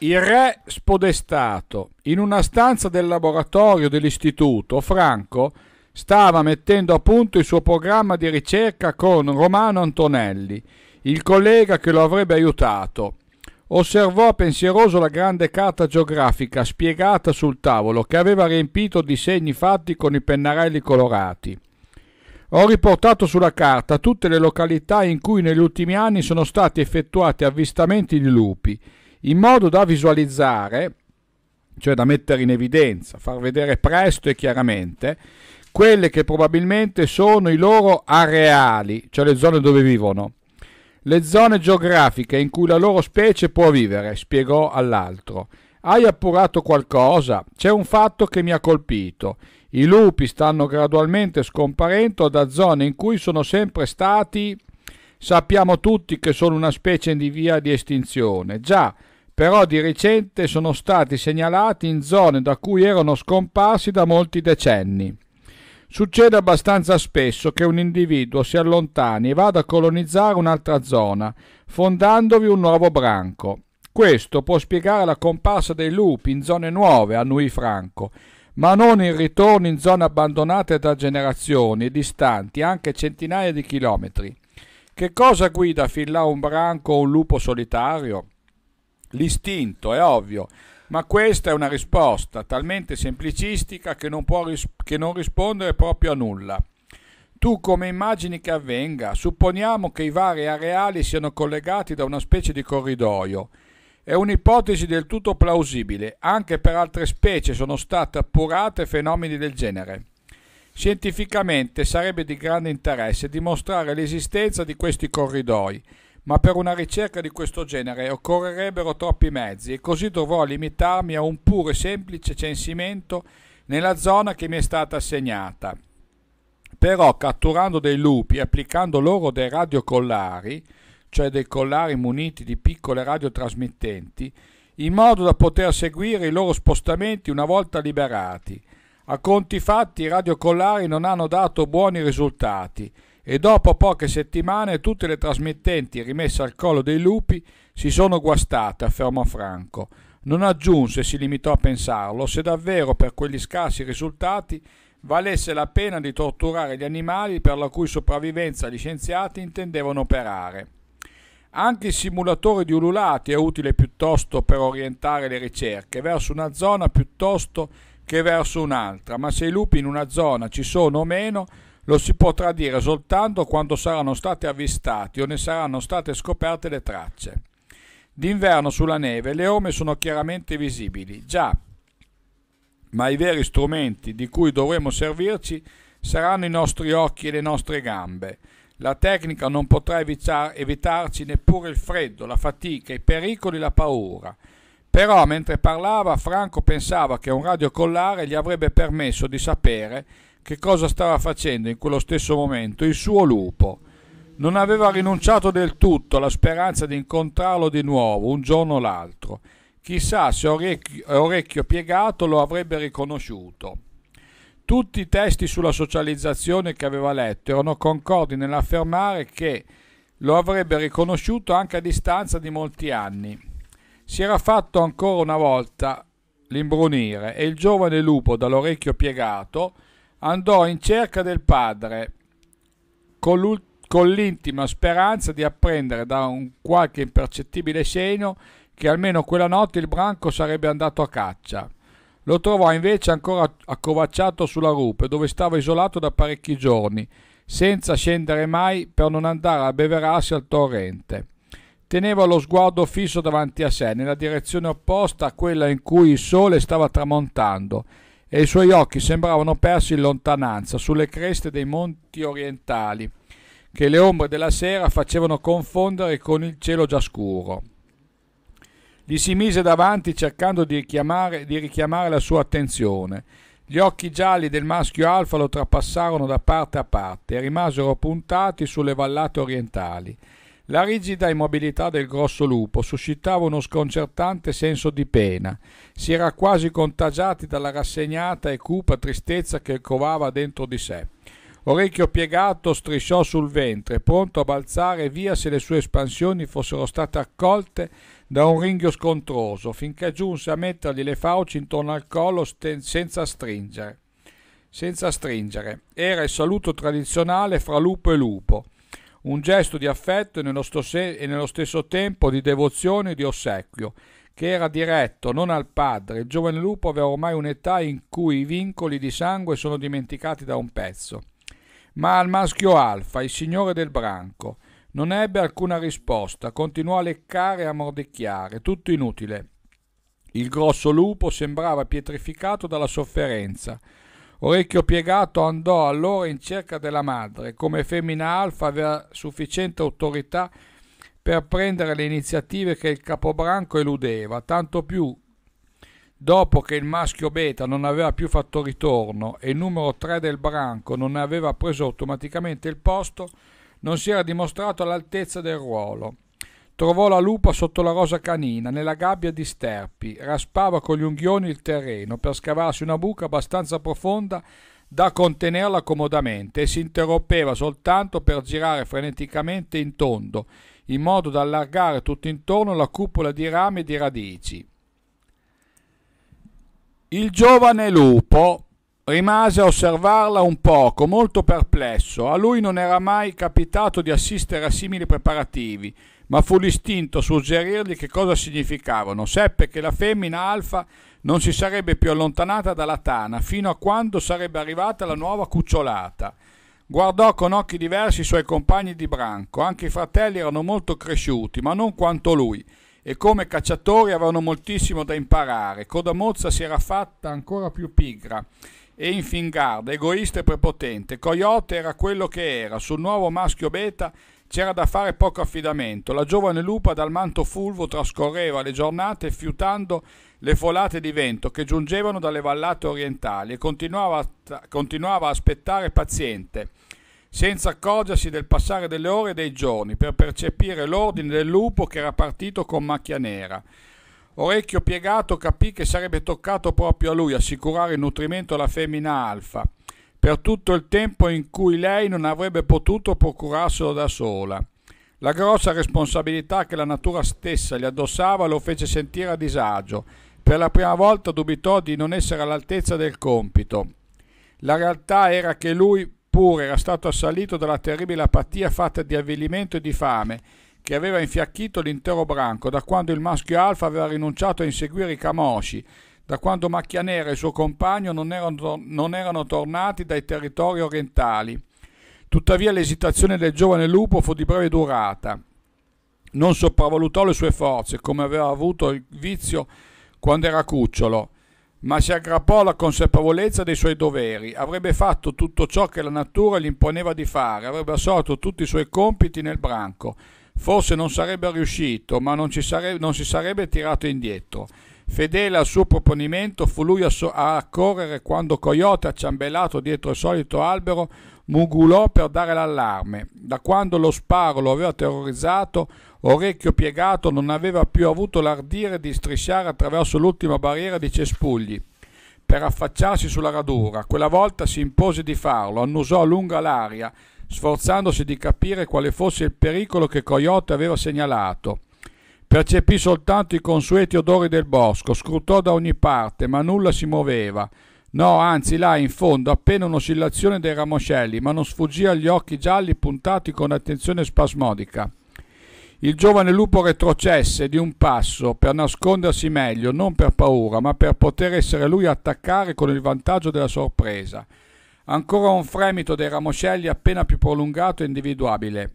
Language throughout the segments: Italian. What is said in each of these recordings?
Il re spodestato, in una stanza del laboratorio dell'istituto, Franco stava mettendo a punto il suo programma di ricerca con Romano Antonelli, il collega che lo avrebbe aiutato. Osservò pensieroso la grande carta geografica spiegata sul tavolo che aveva riempito di segni fatti con i pennarelli colorati. Ho riportato sulla carta tutte le località in cui negli ultimi anni sono stati effettuati avvistamenti di lupi in modo da visualizzare, cioè da mettere in evidenza, far vedere presto e chiaramente, quelle che probabilmente sono i loro areali, cioè le zone dove vivono, le zone geografiche in cui la loro specie può vivere, spiegò all'altro. Hai appurato qualcosa? C'è un fatto che mi ha colpito. I lupi stanno gradualmente scomparendo da zone in cui sono sempre stati Sappiamo tutti che sono una specie in via di estinzione. Già, però di recente sono stati segnalati in zone da cui erano scomparsi da molti decenni. Succede abbastanza spesso che un individuo si allontani e vada a colonizzare un'altra zona, fondandovi un nuovo branco. Questo può spiegare la comparsa dei lupi in zone nuove, a annui Franco, ma non il ritorno in zone abbandonate da generazioni e distanti anche centinaia di chilometri. Che cosa guida fin là un branco o un lupo solitario? L'istinto è ovvio, ma questa è una risposta talmente semplicistica che non può ris- che non rispondere proprio a nulla. Tu come immagini che avvenga? Supponiamo che i vari areali siano collegati da una specie di corridoio. È un'ipotesi del tutto plausibile, anche per altre specie sono state appurate fenomeni del genere. Scientificamente sarebbe di grande interesse dimostrare l'esistenza di questi corridoi ma per una ricerca di questo genere occorrerebbero troppi mezzi e così dovrò limitarmi a un puro e semplice censimento nella zona che mi è stata assegnata. Però catturando dei lupi e applicando loro dei radiocollari, cioè dei collari muniti di piccole radiotrasmittenti, in modo da poter seguire i loro spostamenti una volta liberati. A conti fatti i radiocollari non hanno dato buoni risultati e dopo poche settimane tutte le trasmittenti rimesse al collo dei lupi si sono guastate, affermò Franco. Non aggiunse, si limitò a pensarlo, se davvero per quegli scarsi risultati valesse la pena di torturare gli animali per la cui sopravvivenza gli scienziati intendevano operare. Anche il simulatore di ululati è utile piuttosto per orientare le ricerche verso una zona piuttosto che verso un'altra, ma se i lupi in una zona ci sono o meno lo si potrà dire soltanto quando saranno stati avvistati o ne saranno state scoperte le tracce. D'inverno sulla neve le orme sono chiaramente visibili, già, ma i veri strumenti di cui dovremo servirci saranno i nostri occhi e le nostre gambe. La tecnica non potrà evitarci neppure il freddo, la fatica, i pericoli, la paura. Però mentre parlava Franco pensava che un radiocollare gli avrebbe permesso di sapere che cosa stava facendo in quello stesso momento il suo lupo. Non aveva rinunciato del tutto alla speranza di incontrarlo di nuovo un giorno o l'altro. Chissà se orecchio, orecchio piegato lo avrebbe riconosciuto. Tutti i testi sulla socializzazione che aveva letto erano concordi nell'affermare che lo avrebbe riconosciuto anche a distanza di molti anni. Si era fatto ancora una volta l'imbrunire e il giovane lupo dall'orecchio piegato andò in cerca del padre con, con l'intima speranza di apprendere da un qualche impercettibile segno che almeno quella notte il branco sarebbe andato a caccia. Lo trovò invece ancora accovacciato sulla rupe, dove stava isolato da parecchi giorni, senza scendere mai per non andare a beverarsi al torrente. Teneva lo sguardo fisso davanti a sé, nella direzione opposta a quella in cui il sole stava tramontando, e i suoi occhi sembravano persi in lontananza sulle creste dei monti orientali, che le ombre della sera facevano confondere con il cielo già scuro. Gli si mise davanti cercando di, di richiamare la sua attenzione. Gli occhi gialli del maschio alfa lo trapassarono da parte a parte e rimasero puntati sulle vallate orientali. La rigida immobilità del grosso lupo suscitava uno sconcertante senso di pena. Si era quasi contagiati dalla rassegnata e cupa tristezza che covava dentro di sé. Orecchio piegato strisciò sul ventre, pronto a balzare via se le sue espansioni fossero state accolte da un ringhio scontroso, finché giunse a mettergli le fauci intorno al collo sten- senza stringere. Senza stringere. Era il saluto tradizionale fra lupo e lupo un gesto di affetto e nello, se- e nello stesso tempo di devozione e di ossequio, che era diretto non al padre. Il giovane lupo aveva ormai un'età in cui i vincoli di sangue sono dimenticati da un pezzo, ma al maschio alfa, il signore del branco. Non ebbe alcuna risposta, continuò a leccare e a mordicchiare, tutto inutile. Il grosso lupo sembrava pietrificato dalla sofferenza, Orecchio Piegato andò allora in cerca della madre. Come femmina alfa aveva sufficiente autorità per prendere le iniziative che il capobranco eludeva, tanto più dopo che il maschio beta non aveva più fatto ritorno e il numero 3 del branco non aveva preso automaticamente il posto, non si era dimostrato all'altezza del ruolo. Trovò la lupa sotto la rosa canina, nella gabbia di sterpi, raspava con gli unghioni il terreno per scavarsi una buca abbastanza profonda da contenerla comodamente e si interrompeva soltanto per girare freneticamente in tondo, in modo da allargare tutto intorno la cupola di rami e di radici. Il giovane lupo rimase a osservarla un poco, molto perplesso. A lui non era mai capitato di assistere a simili preparativi ma fu l'istinto a suggerirgli che cosa significavano. Seppe che la femmina alfa non si sarebbe più allontanata dalla tana fino a quando sarebbe arrivata la nuova cucciolata. Guardò con occhi diversi i suoi compagni di branco, anche i fratelli erano molto cresciuti, ma non quanto lui, e come cacciatori avevano moltissimo da imparare. Codamozza si era fatta ancora più pigra e infingarda, egoista e prepotente. Coyote era quello che era, sul nuovo maschio beta c'era da fare poco affidamento. La giovane lupa dal manto fulvo trascorreva le giornate fiutando le folate di vento che giungevano dalle vallate orientali e continuava a, continuava a aspettare paziente, senza accorgersi del passare delle ore e dei giorni, per percepire l'ordine del lupo che era partito con macchia nera. Orecchio piegato capì che sarebbe toccato proprio a lui assicurare il nutrimento alla femmina alfa per tutto il tempo in cui lei non avrebbe potuto procurarselo da sola. La grossa responsabilità che la natura stessa gli addossava lo fece sentire a disagio. Per la prima volta dubitò di non essere all'altezza del compito. La realtà era che lui pure era stato assalito dalla terribile apatia fatta di avvilimento e di fame che aveva infiacchito l'intero branco da quando il maschio alfa aveva rinunciato a inseguire i camosci da quando Macchianera e il suo compagno non erano, non erano tornati dai territori orientali. Tuttavia l'esitazione del giovane lupo fu di breve durata. Non sopravvalutò le sue forze, come aveva avuto il vizio quando era cucciolo, ma si aggrappò alla consapevolezza dei suoi doveri. Avrebbe fatto tutto ciò che la natura gli imponeva di fare, avrebbe assolto tutti i suoi compiti nel branco. Forse non sarebbe riuscito, ma non, sare- non si sarebbe tirato indietro. Fedele al suo proponimento fu lui a, so- a correre quando Coyote, acciambellato dietro il solito albero, mugulò per dare l'allarme. Da quando lo sparo lo aveva terrorizzato, orecchio piegato non aveva più avuto l'ardire di strisciare attraverso l'ultima barriera di cespugli per affacciarsi sulla radura. Quella volta si impose di farlo, annusò a lunga l'aria, sforzandosi di capire quale fosse il pericolo che Coyote aveva segnalato. Percepì soltanto i consueti odori del bosco, scrutò da ogni parte, ma nulla si muoveva. No, anzi, là in fondo appena un'oscillazione dei ramoscelli, ma non sfuggì agli occhi gialli puntati con attenzione spasmodica. Il giovane lupo retrocesse di un passo per nascondersi meglio, non per paura, ma per poter essere lui a attaccare con il vantaggio della sorpresa. Ancora un fremito dei ramoscelli appena più prolungato e individuabile.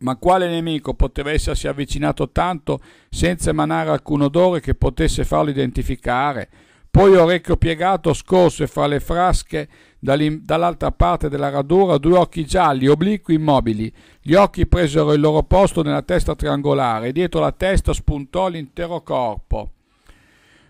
Ma quale nemico poteva essersi avvicinato tanto senza emanare alcun odore che potesse farlo identificare? Poi orecchio piegato scorse fra le frasche dall'altra parte della radura due occhi gialli, obliqui, immobili. Gli occhi presero il loro posto nella testa triangolare e dietro la testa spuntò l'intero corpo.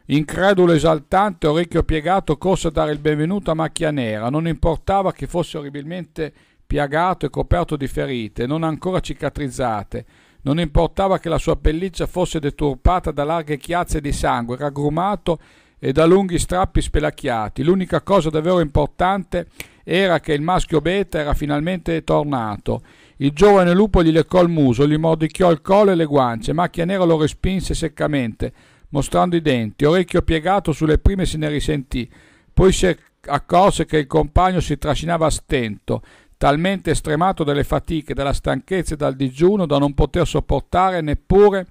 Incredulo esaltante, orecchio piegato corse a dare il benvenuto a Macchia Nera. Non importava che fosse orribilmente piagato e coperto di ferite, non ancora cicatrizzate. Non importava che la sua pelliccia fosse deturpata da larghe chiazze di sangue, raggrumato e da lunghi strappi spelacchiati. L'unica cosa davvero importante era che il maschio beta era finalmente tornato. Il giovane lupo gli leccò il muso, gli mordicchiò il collo e le guance. Macchia Nera lo respinse seccamente, mostrando i denti. Orecchio piegato sulle prime se ne risentì. Poi si accorse che il compagno si trascinava a stento, talmente stremato dalle fatiche, dalla stanchezza e dal digiuno da non poter sopportare neppure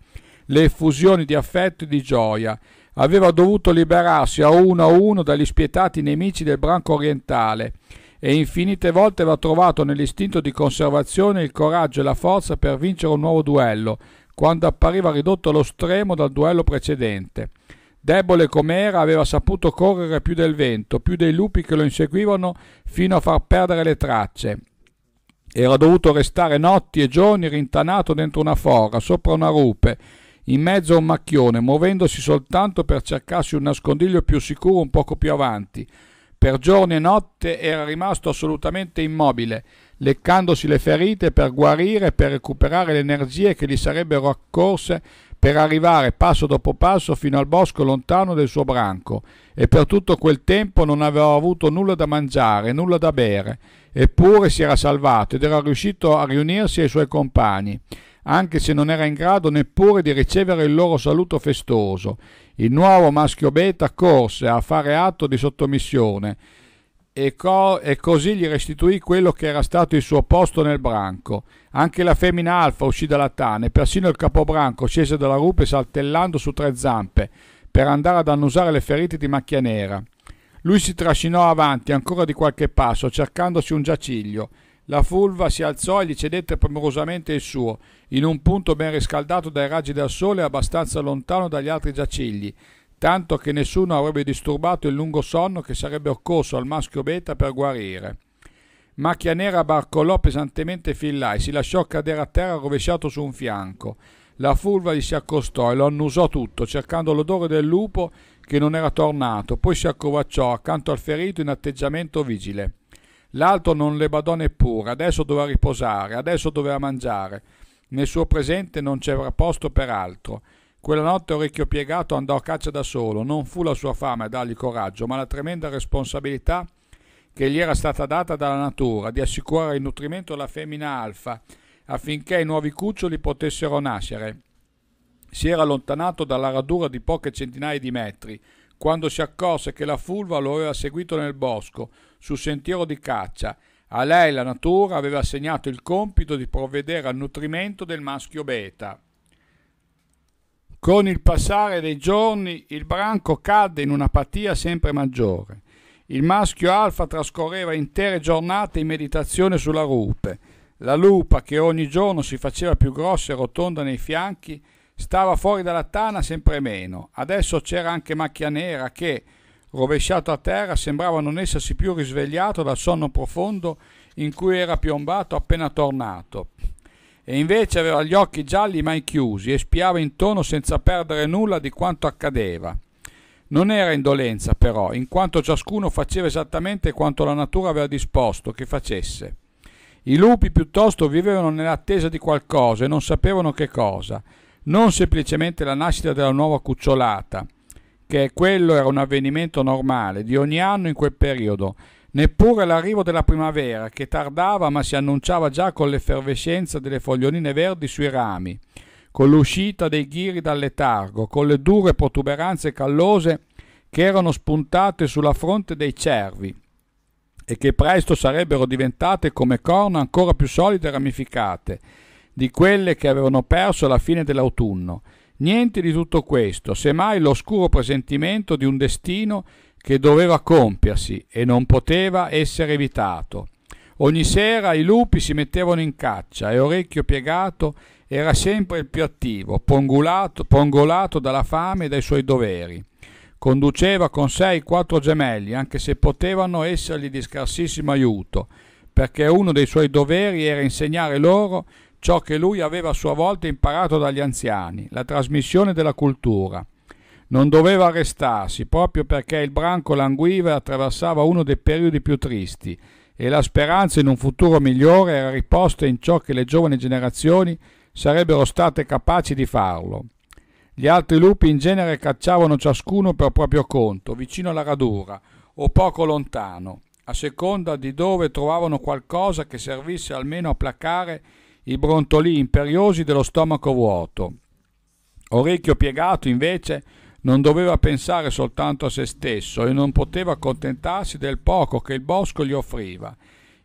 le effusioni di affetto e di gioia. Aveva dovuto liberarsi a uno a uno dagli spietati nemici del branco orientale e infinite volte aveva trovato nell'istinto di conservazione il coraggio e la forza per vincere un nuovo duello, quando appariva ridotto allo stremo dal duello precedente. Debole com'era, aveva saputo correre più del vento, più dei lupi che lo inseguivano fino a far perdere le tracce. Era dovuto restare notti e giorni rintanato dentro una fora, sopra una rupe, in mezzo a un macchione, muovendosi soltanto per cercarsi un nascondiglio più sicuro un poco più avanti. Per giorni e notte era rimasto assolutamente immobile, leccandosi le ferite per guarire e per recuperare le energie che gli sarebbero accorse per arrivare passo dopo passo fino al bosco lontano del suo branco, e per tutto quel tempo non aveva avuto nulla da mangiare, nulla da bere, eppure si era salvato ed era riuscito a riunirsi ai suoi compagni, anche se non era in grado neppure di ricevere il loro saluto festoso. Il nuovo maschio beta corse a fare atto di sottomissione, e, co- e, così gli restituì quello che era stato il suo posto nel branco. Anche la femmina alfa uscì dalla tana e persino il capobranco scese dalla rupe saltellando su tre zampe per andare ad annusare le ferite di macchia nera. Lui si trascinò avanti ancora di qualche passo, cercandosi un giaciglio. La fulva si alzò e gli cedette premurosamente il suo, in un punto ben riscaldato dai raggi del sole e abbastanza lontano dagli altri giacigli, tanto che nessuno avrebbe disturbato il lungo sonno che sarebbe occorso al maschio beta per guarire. Macchia nera barcolò pesantemente fin là e si lasciò cadere a terra rovesciato su un fianco. La fulva gli si accostò e lo annusò tutto, cercando l'odore del lupo che non era tornato, poi si accovacciò accanto al ferito in atteggiamento vigile. L'altro non le badò neppure, adesso doveva riposare, adesso doveva mangiare. Nel suo presente non c'era posto per altro. Quella notte Orecchio Piegato andò a caccia da solo, non fu la sua fame a dargli coraggio, ma la tremenda responsabilità che gli era stata data dalla natura di assicurare il nutrimento alla femmina alfa affinché i nuovi cuccioli potessero nascere. Si era allontanato dalla radura di poche centinaia di metri quando si accorse che la fulva lo aveva seguito nel bosco, sul sentiero di caccia. A lei la natura aveva assegnato il compito di provvedere al nutrimento del maschio beta. Con il passare dei giorni il branco cadde in un'apatia sempre maggiore. Il maschio alfa trascorreva intere giornate in meditazione sulla rupe. La lupa, che ogni giorno si faceva più grossa e rotonda nei fianchi, stava fuori dalla tana sempre meno. Adesso c'era anche macchia nera che, rovesciato a terra, sembrava non essersi più risvegliato dal sonno profondo in cui era piombato appena tornato e invece aveva gli occhi gialli mai chiusi e spiava intorno senza perdere nulla di quanto accadeva. Non era indolenza, però, in quanto ciascuno faceva esattamente quanto la natura aveva disposto che facesse. I lupi piuttosto vivevano nell'attesa di qualcosa e non sapevano che cosa, non semplicemente la nascita della nuova cucciolata, che quello era un avvenimento normale di ogni anno in quel periodo neppure l'arrivo della primavera, che tardava ma si annunciava già con l'effervescenza delle foglioline verdi sui rami, con l'uscita dei ghiri dal letargo, con le dure protuberanze callose che erano spuntate sulla fronte dei cervi e che presto sarebbero diventate come corna ancora più solide e ramificate di quelle che avevano perso alla fine dell'autunno. Niente di tutto questo, semmai l'oscuro presentimento di un destino che doveva compiersi e non poteva essere evitato. Ogni sera i lupi si mettevano in caccia e Orecchio Piegato era sempre il più attivo, pongolato dalla fame e dai suoi doveri. Conduceva con sé i quattro gemelli, anche se potevano essergli di scarsissimo aiuto, perché uno dei suoi doveri era insegnare loro ciò che lui aveva a sua volta imparato dagli anziani, la trasmissione della cultura. Non doveva arrestarsi proprio perché il branco languiva e attraversava uno dei periodi più tristi e la speranza in un futuro migliore era riposta in ciò che le giovani generazioni sarebbero state capaci di farlo. Gli altri lupi in genere cacciavano ciascuno per proprio conto, vicino alla radura o poco lontano, a seconda di dove trovavano qualcosa che servisse almeno a placare i brontolii imperiosi dello stomaco vuoto. Orecchio piegato, invece, non doveva pensare soltanto a se stesso e non poteva accontentarsi del poco che il bosco gli offriva.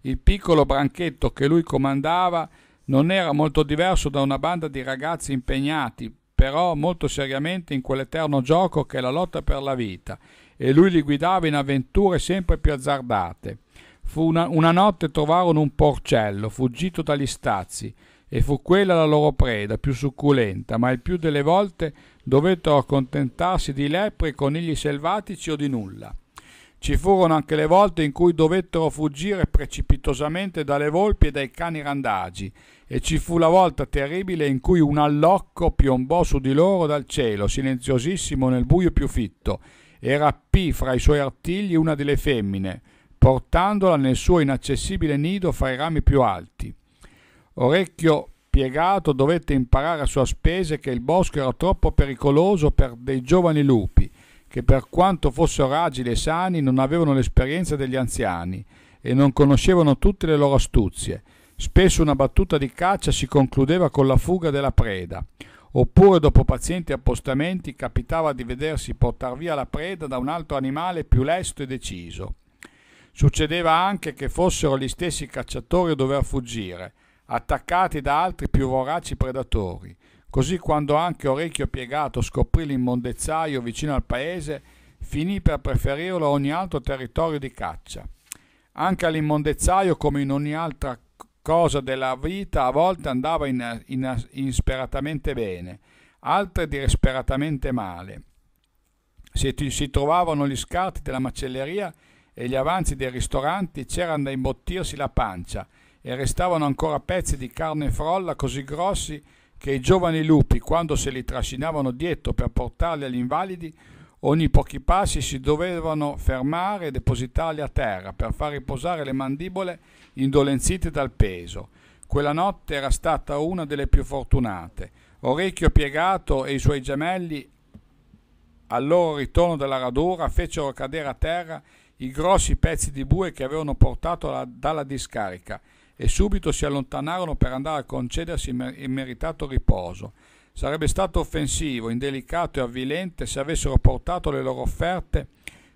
Il piccolo branchetto che lui comandava non era molto diverso da una banda di ragazzi impegnati, però molto seriamente in quell'eterno gioco che è la lotta per la vita, e lui li guidava in avventure sempre più azzardate. Fu una, una notte trovarono un porcello fuggito dagli stazzi, e fu quella la loro preda più succulenta, ma il più delle volte dovettero accontentarsi di lepre e conigli selvatici o di nulla. Ci furono anche le volte in cui dovettero fuggire precipitosamente dalle volpi e dai cani randagi, e ci fu la volta terribile in cui un allocco piombò su di loro dal cielo, silenziosissimo nel buio più fitto, e rapì fra i suoi artigli una delle femmine, portandola nel suo inaccessibile nido fra i rami più alti. Orecchio spiegato dovette imparare a sua spese che il bosco era troppo pericoloso per dei giovani lupi, che per quanto fossero agili e sani non avevano l'esperienza degli anziani e non conoscevano tutte le loro astuzie. Spesso una battuta di caccia si concludeva con la fuga della preda, oppure dopo pazienti appostamenti capitava di vedersi portare via la preda da un altro animale più lesto e deciso. Succedeva anche che fossero gli stessi cacciatori a dover fuggire, attaccati da altri più voraci predatori. Così quando anche Orecchio Piegato scoprì l'immondezzaio vicino al paese, finì per preferirlo a ogni altro territorio di caccia. Anche all'immondezzaio, come in ogni altra cosa della vita, a volte andava in, in, insperatamente bene, altre disperatamente male. Si, si trovavano gli scarti della macelleria e gli avanzi dei ristoranti, c'era da imbottirsi la pancia – e restavano ancora pezzi di carne frolla così grossi che i giovani lupi, quando se li trascinavano dietro per portarli agli invalidi, ogni pochi passi si dovevano fermare e depositarli a terra per far riposare le mandibole indolenzite dal peso. Quella notte era stata una delle più fortunate. Orecchio piegato e i suoi gemelli, al loro ritorno dalla radura, fecero cadere a terra i grossi pezzi di bue che avevano portato dalla discarica e subito si allontanarono per andare a concedersi il meritato riposo. Sarebbe stato offensivo, indelicato e avvilente se avessero portato le loro offerte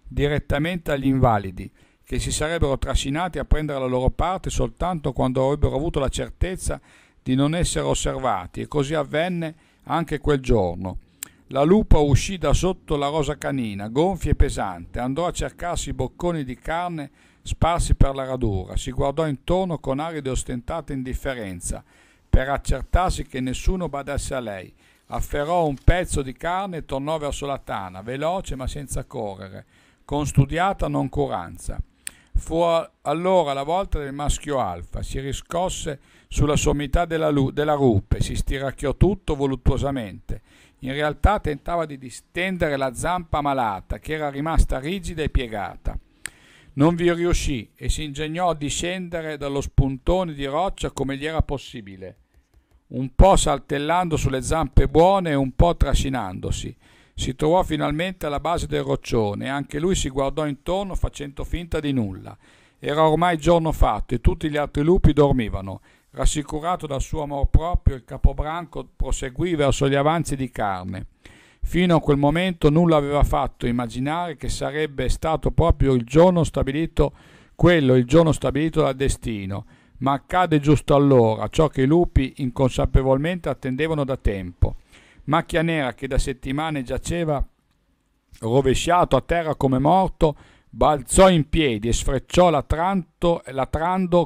direttamente agli invalidi, che si sarebbero trascinati a prendere la loro parte soltanto quando avrebbero avuto la certezza di non essere osservati, e così avvenne anche quel giorno. La lupa uscì da sotto la rosa canina, gonfia e pesante, andò a cercarsi bocconi di carne sparsi per la radura, si guardò intorno con aria di ostentata indifferenza, per accertarsi che nessuno badasse a lei. Afferrò un pezzo di carne e tornò verso la tana, veloce ma senza correre, con studiata noncuranza. Fu allora la volta del maschio alfa, si riscosse sulla sommità della, lu- della rupe, si stiracchiò tutto voluttuosamente. In realtà tentava di distendere la zampa malata, che era rimasta rigida e piegata. Non vi riuscì e si ingegnò a discendere dallo spuntone di roccia come gli era possibile, un po' saltellando sulle zampe buone e un po' trascinandosi. Si trovò finalmente alla base del roccione e anche lui si guardò intorno facendo finta di nulla. Era ormai giorno fatto e tutti gli altri lupi dormivano. Rassicurato dal suo amor proprio, il capobranco proseguì verso gli avanzi di carne. Fino a quel momento nulla aveva fatto immaginare che sarebbe stato proprio il giorno stabilito, quello il giorno stabilito dal destino, ma accade giusto allora ciò che i lupi inconsapevolmente attendevano da tempo. Macchia nera che da settimane giaceva rovesciato a terra come morto, balzò in piedi e sfrecciò la, tranto,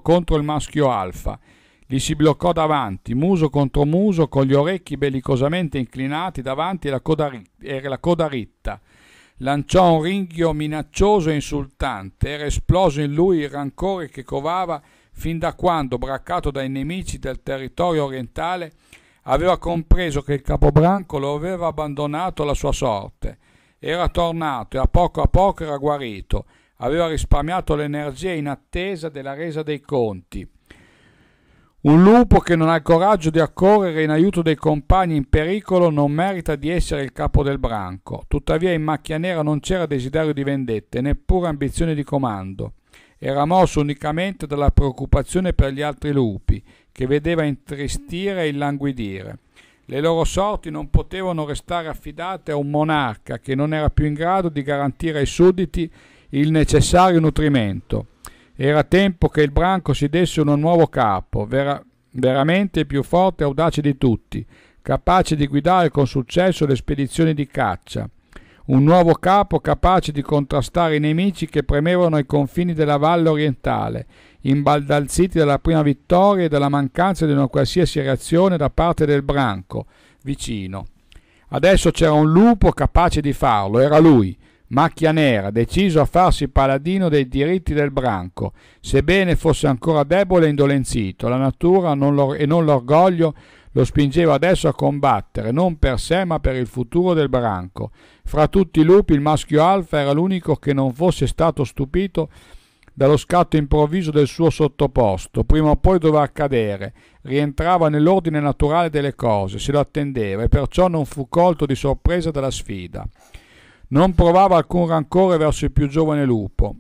contro il maschio alfa gli si bloccò davanti, muso contro muso, con gli orecchi bellicosamente inclinati davanti e la coda, la coda ritta. Lanciò un ringhio minaccioso e insultante. Era esploso in lui il rancore che covava fin da quando, braccato dai nemici del territorio orientale, aveva compreso che il capobranco lo aveva abbandonato alla sua sorte. Era tornato e a poco a poco era guarito. Aveva risparmiato l'energia in attesa della resa dei conti. Un lupo che non ha il coraggio di accorrere in aiuto dei compagni in pericolo non merita di essere il capo del branco. Tuttavia in macchia nera non c'era desiderio di vendette, neppure ambizione di comando. Era mosso unicamente dalla preoccupazione per gli altri lupi, che vedeva intristire e illanguidire. Le loro sorti non potevano restare affidate a un monarca che non era più in grado di garantire ai sudditi il necessario nutrimento. Era tempo che il branco si desse un nuovo capo, vera, veramente più forte e audace di tutti, capace di guidare con successo le spedizioni di caccia. Un nuovo capo capace di contrastare i nemici che premevano i confini della valle orientale, imbaldalziti dalla prima vittoria e dalla mancanza di una qualsiasi reazione da parte del branco vicino. Adesso c'era un lupo capace di farlo, era lui. Macchia nera, deciso a farsi paladino dei diritti del branco, sebbene fosse ancora debole e indolenzito, la natura non lo, e non l'orgoglio lo spingeva adesso a combattere, non per sé ma per il futuro del branco. Fra tutti i lupi il maschio alfa era l'unico che non fosse stato stupito dallo scatto improvviso del suo sottoposto. Prima o poi doveva accadere, rientrava nell'ordine naturale delle cose, se lo attendeva e perciò non fu colto di sorpresa dalla sfida. Non provava alcun rancore verso il più giovane lupo.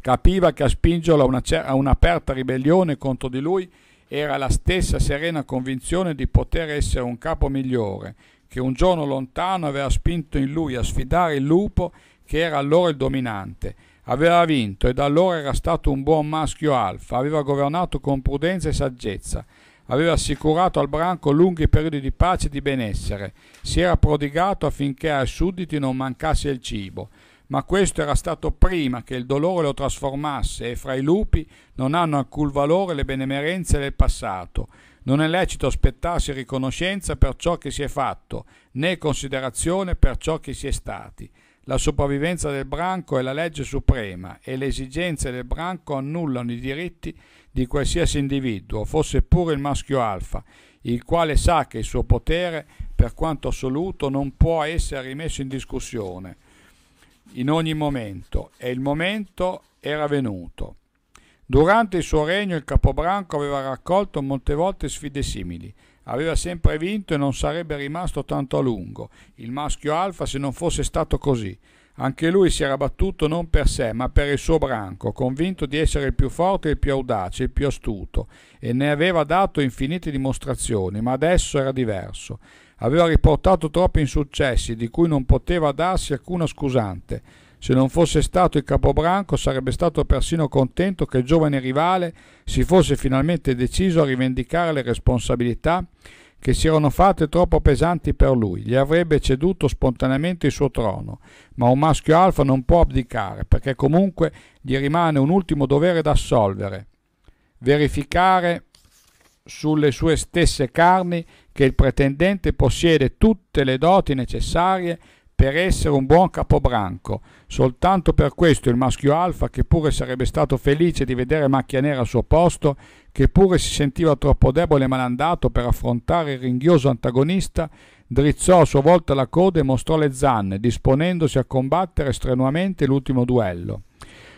Capiva che a spingerlo a, una cer- a un'aperta ribellione contro di lui era la stessa serena convinzione di poter essere un capo migliore, che un giorno lontano aveva spinto in lui a sfidare il lupo che era allora il dominante. Aveva vinto e da allora era stato un buon maschio alfa, aveva governato con prudenza e saggezza, aveva assicurato al branco lunghi periodi di pace e di benessere, si era prodigato affinché ai sudditi non mancasse il cibo, ma questo era stato prima che il dolore lo trasformasse e fra i lupi non hanno alcun valore le benemerenze del passato. Non è lecito aspettarsi riconoscenza per ciò che si è fatto, né considerazione per ciò che si è stati. La sopravvivenza del branco è la legge suprema e le esigenze del branco annullano i diritti di qualsiasi individuo, fosse pure il maschio alfa, il quale sa che il suo potere, per quanto assoluto, non può essere rimesso in discussione in ogni momento, e il momento era venuto. Durante il suo regno il capobranco aveva raccolto molte volte sfide simili, aveva sempre vinto e non sarebbe rimasto tanto a lungo, il maschio alfa se non fosse stato così, anche lui si era battuto non per sé, ma per il suo branco, convinto di essere il più forte, il più audace, il più astuto, e ne aveva dato infinite dimostrazioni, ma adesso era diverso. Aveva riportato troppi insuccessi di cui non poteva darsi alcuna scusante. Se non fosse stato il capobranco sarebbe stato persino contento che il giovane rivale si fosse finalmente deciso a rivendicare le responsabilità che si erano fatte troppo pesanti per lui, gli avrebbe ceduto spontaneamente il suo trono, ma un maschio alfa non può abdicare, perché comunque gli rimane un ultimo dovere da assolvere, verificare sulle sue stesse carni che il pretendente possiede tutte le doti necessarie per essere un buon capobranco. Soltanto per questo il maschio alfa, che pure sarebbe stato felice di vedere Macchia Nera al suo posto, che pure si sentiva troppo debole e malandato per affrontare il ringhioso antagonista, drizzò a sua volta la coda e mostrò le zanne, disponendosi a combattere strenuamente l'ultimo duello.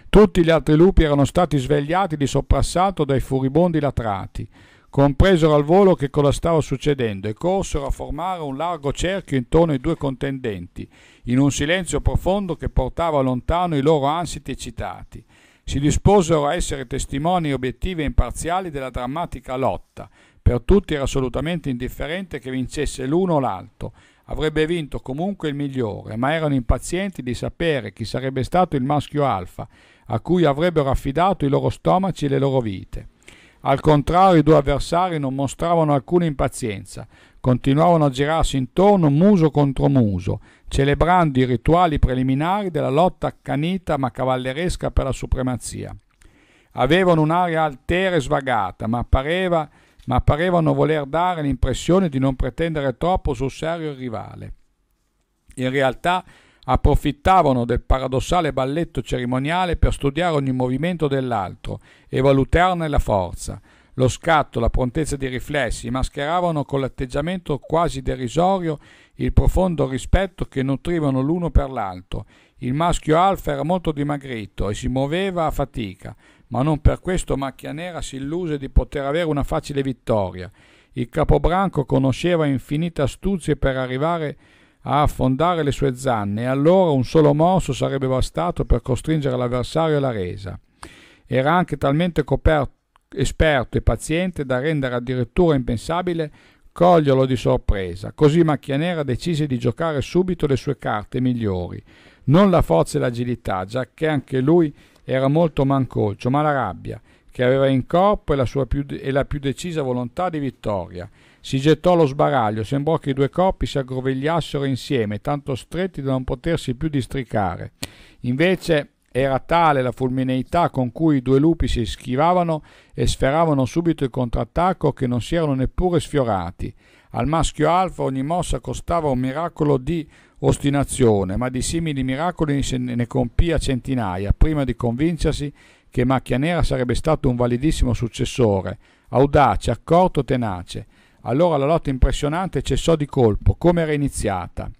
Tutti gli altri lupi erano stati svegliati di soprassalto dai furibondi latrati. Compresero al volo che cosa stava succedendo e corsero a formare un largo cerchio intorno ai due contendenti, in un silenzio profondo che portava lontano i loro ansiti eccitati si disposero a essere testimoni obiettivi e imparziali della drammatica lotta. Per tutti era assolutamente indifferente che vincesse l'uno o l'altro, avrebbe vinto comunque il migliore, ma erano impazienti di sapere chi sarebbe stato il maschio alfa, a cui avrebbero affidato i loro stomaci e le loro vite. Al contrario, i due avversari non mostravano alcuna impazienza, continuavano a girarsi intorno muso contro muso, celebrando i rituali preliminari della lotta accanita ma cavalleresca per la supremazia. Avevano un'aria altera e svagata, ma, pareva, ma parevano voler dare l'impressione di non pretendere troppo sul serio il rivale. In realtà approfittavano del paradossale balletto cerimoniale per studiare ogni movimento dell'altro e valutarne la forza, lo scatto, la prontezza dei riflessi mascheravano con l'atteggiamento quasi derisorio il profondo rispetto che nutrivano l'uno per l'altro. Il maschio alfa era molto dimagrito e si muoveva a fatica, ma non per questo Macchia Nera si illuse di poter avere una facile vittoria. Il capobranco conosceva infinite astuzie per arrivare a affondare le sue zanne e allora un solo morso sarebbe bastato per costringere l'avversario alla resa. Era anche talmente coperto esperto e paziente da rendere addirittura impensabile coglierlo di sorpresa. Così Macchianera decise di giocare subito le sue carte migliori, non la forza e l'agilità, giacché anche lui era molto mancolcio, ma la rabbia che aveva in corpo e la, sua più, e la più decisa volontà di vittoria. Si gettò allo sbaraglio, sembrò che i due corpi si aggrovigliassero insieme, tanto stretti da non potersi più districare. Invece era tale la fulmineità con cui i due lupi si schivavano e sferavano subito il contrattacco che non si erano neppure sfiorati. Al maschio alfa ogni mossa costava un miracolo di ostinazione, ma di simili miracoli se ne compì a centinaia, prima di convincersi che Macchia Nera sarebbe stato un validissimo successore, audace, accorto, tenace. Allora la lotta impressionante cessò di colpo, come era iniziata.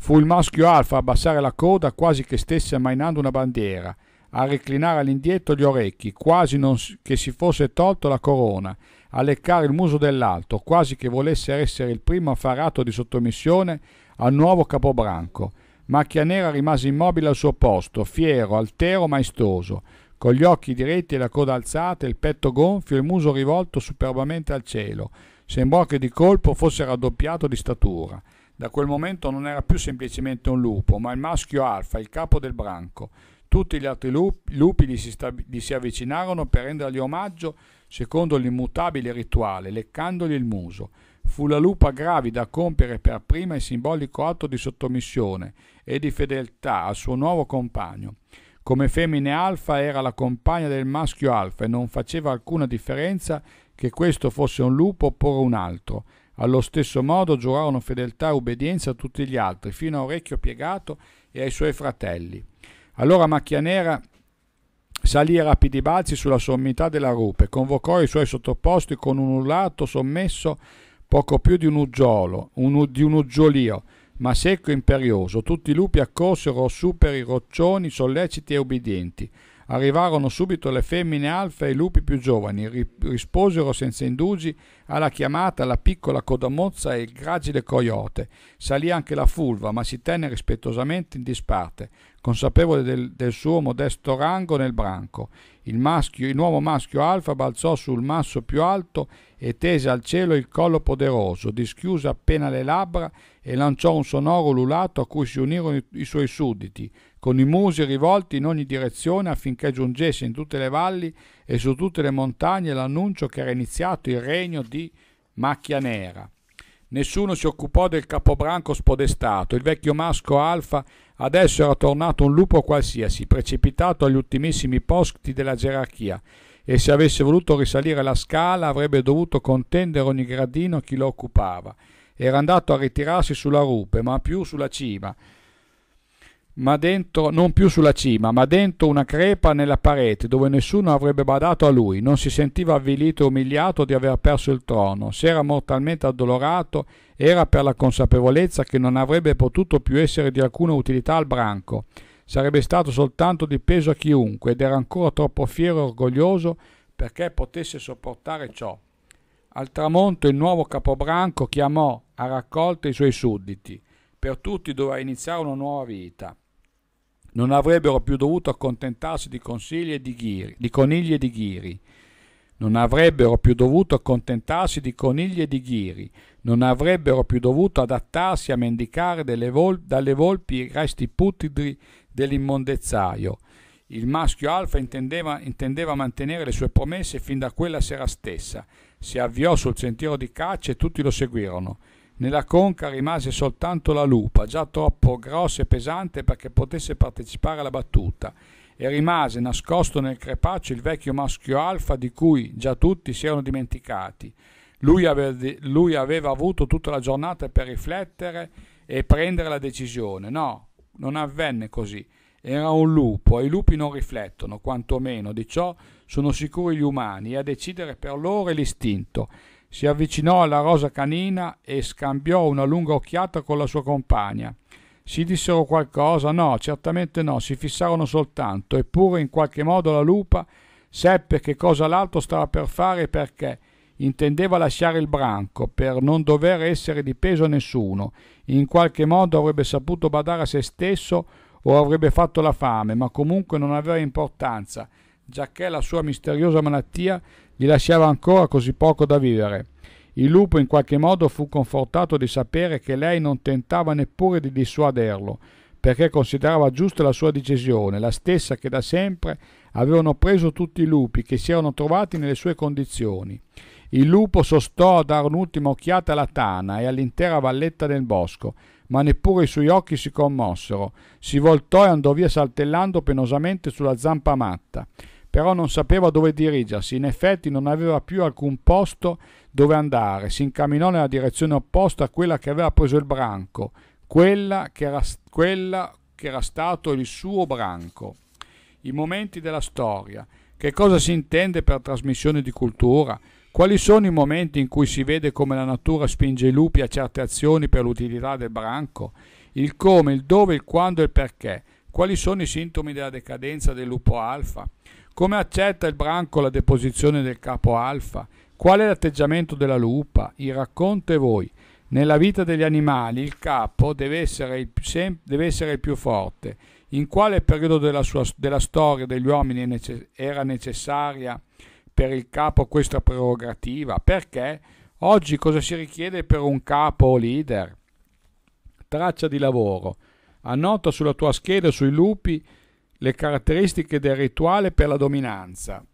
Fu il maschio alfa a abbassare la coda quasi che stesse ammainando una bandiera, a reclinare all'indietro gli orecchi, quasi si, che si fosse tolto la corona, a leccare il muso dell'altro, quasi che volesse essere il primo affarato di sottomissione al nuovo capobranco. Macchia Nera rimase immobile al suo posto, fiero, altero, maestoso, con gli occhi diretti e la coda alzata, il petto gonfio e il muso rivolto superbamente al cielo. Sembrò che di colpo fosse raddoppiato di statura. Da quel momento non era più semplicemente un lupo, ma il maschio alfa, il capo del branco. Tutti gli altri lupi, lupi gli, si stab- gli si avvicinarono per rendergli omaggio secondo l'immutabile rituale, leccandogli il muso. Fu la lupa gravida a compiere per prima il simbolico atto di sottomissione e di fedeltà al suo nuovo compagno. Come femmine alfa era la compagna del maschio alfa e non faceva alcuna differenza che questo fosse un lupo oppure un altro. Allo stesso modo giurarono fedeltà e obbedienza a tutti gli altri, fino a Orecchio Piegato e ai suoi fratelli. Allora Macchia Nera salì a rapidi balzi sulla sommità della rupe, convocò i suoi sottoposti con un urlato sommesso poco più di un uggiolo, un, di un uggiolio, ma secco e imperioso. Tutti i lupi accorsero su per i roccioni, solleciti e obbedienti. Arrivarono subito le femmine alfa e i lupi più giovani, risposero senza indugi alla chiamata la piccola codamozza e il gragile coyote. Salì anche la fulva, ma si tenne rispettosamente in disparte, consapevole del, del suo modesto rango nel branco. Il, maschio, il nuovo maschio alfa balzò sul masso più alto e tese al cielo il collo poderoso, dischiuse appena le labbra e lanciò un sonoro ululato a cui si unirono i, i suoi sudditi, con i musi rivolti in ogni direzione affinché giungesse in tutte le valli e su tutte le montagne l'annuncio che era iniziato il regno di Macchia Nera. Nessuno si occupò del capobranco spodestato, il vecchio masco Alfa adesso era tornato un lupo qualsiasi, precipitato agli ultimissimi posti della gerarchia, e se avesse voluto risalire la scala avrebbe dovuto contendere ogni gradino chi lo occupava. Era andato a ritirarsi sulla rupe, ma più sulla cima, ma dentro, non più sulla cima, ma dentro una crepa nella parete dove nessuno avrebbe badato a lui, non si sentiva avvilito e umiliato di aver perso il trono, si era mortalmente addolorato, era per la consapevolezza che non avrebbe potuto più essere di alcuna utilità al branco, sarebbe stato soltanto di peso a chiunque ed era ancora troppo fiero e orgoglioso perché potesse sopportare ciò. Al tramonto il nuovo capobranco chiamò a raccolta i suoi sudditi. Per tutti doveva iniziare una nuova vita non avrebbero più dovuto accontentarsi di consigli e di, ghiri, di conigli e di ghiri. Non avrebbero più dovuto accontentarsi di conigli e di ghiri, non avrebbero più dovuto adattarsi a mendicare vol- dalle volpi i resti putridi dell'immondezzaio. Il maschio alfa intendeva, intendeva mantenere le sue promesse fin da quella sera stessa. Si avviò sul sentiero di caccia e tutti lo seguirono. Nella conca rimase soltanto la lupa, già troppo grossa e pesante perché potesse partecipare alla battuta, e rimase nascosto nel crepaccio il vecchio maschio alfa di cui già tutti si erano dimenticati. Lui, ave- lui aveva avuto tutta la giornata per riflettere e prendere la decisione. No, non avvenne così. Era un lupo e i lupi non riflettono, quantomeno di ciò sono sicuri gli umani, e a decidere per loro è l'istinto si avvicinò alla rosa canina e scambiò una lunga occhiata con la sua compagna. Si dissero qualcosa? No, certamente no, si fissarono soltanto, eppure in qualche modo la lupa seppe che cosa l'altro stava per fare e perché. Intendeva lasciare il branco per non dover essere di peso a nessuno. In qualche modo avrebbe saputo badare a se stesso o avrebbe fatto la fame, ma comunque non aveva importanza, giacché la sua misteriosa malattia gli lasciava ancora così poco da vivere. Il lupo in qualche modo fu confortato di sapere che lei non tentava neppure di dissuaderlo, perché considerava giusta la sua decisione, la stessa che da sempre avevano preso tutti i lupi che si erano trovati nelle sue condizioni. Il lupo sostò a dare un'ultima occhiata alla tana e all'intera valletta del bosco, ma neppure i suoi occhi si commossero. Si voltò e andò via saltellando penosamente sulla zampa matta però non sapeva dove dirigersi, in effetti non aveva più alcun posto dove andare, si incamminò nella direzione opposta a quella che aveva preso il branco, quella che era, quella che era stato il suo branco. I momenti della storia. Che cosa si intende per trasmissione di cultura? Quali sono i momenti in cui si vede come la natura spinge i lupi a certe azioni per l'utilità del branco? Il come, il dove, il quando e il perché. Quali sono i sintomi della decadenza del lupo alfa? Come accetta il branco la deposizione del capo alfa? Qual è l'atteggiamento della lupa? Il racconto è voi. Nella vita degli animali il capo deve essere il, sem- deve essere il più forte. In quale periodo della, sua, della storia degli uomini nece- era necessaria per il capo questa prerogativa? Perché oggi cosa si richiede per un capo o leader? Traccia di lavoro annota sulla tua scheda sui lupi le caratteristiche del rituale per la dominanza.